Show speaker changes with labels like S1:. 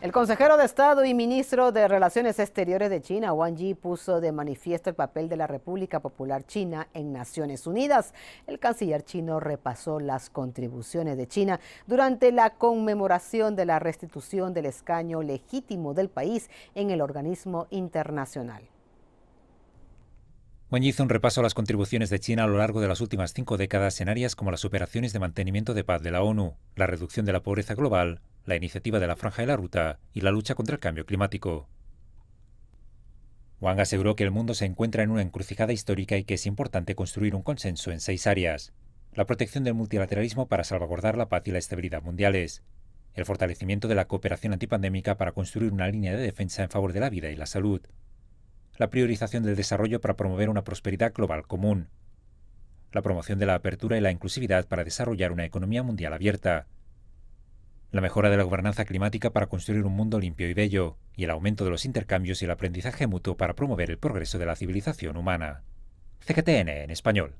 S1: El consejero de Estado y ministro de Relaciones Exteriores de China, Wang Yi, puso de manifiesto el papel de la República Popular China en Naciones Unidas. El canciller chino repasó las contribuciones de China durante la conmemoración de la restitución del escaño legítimo del país en el organismo internacional.
S2: Wang Yi hizo un repaso a las contribuciones de China a lo largo de las últimas cinco décadas en áreas como las operaciones de mantenimiento de paz de la ONU, la reducción de la pobreza global la iniciativa de la Franja de la Ruta y la lucha contra el cambio climático. Wang aseguró que el mundo se encuentra en una encrucijada histórica y que es importante construir un consenso en seis áreas. La protección del multilateralismo para salvaguardar la paz y la estabilidad mundiales. El fortalecimiento de la cooperación antipandémica para construir una línea de defensa en favor de la vida y la salud. La priorización del desarrollo para promover una prosperidad global común. La promoción de la apertura y la inclusividad para desarrollar una economía mundial abierta la mejora de la gobernanza climática para construir un mundo limpio y bello, y el aumento de los intercambios y el aprendizaje mutuo para promover el progreso de la civilización humana. CGTN en español.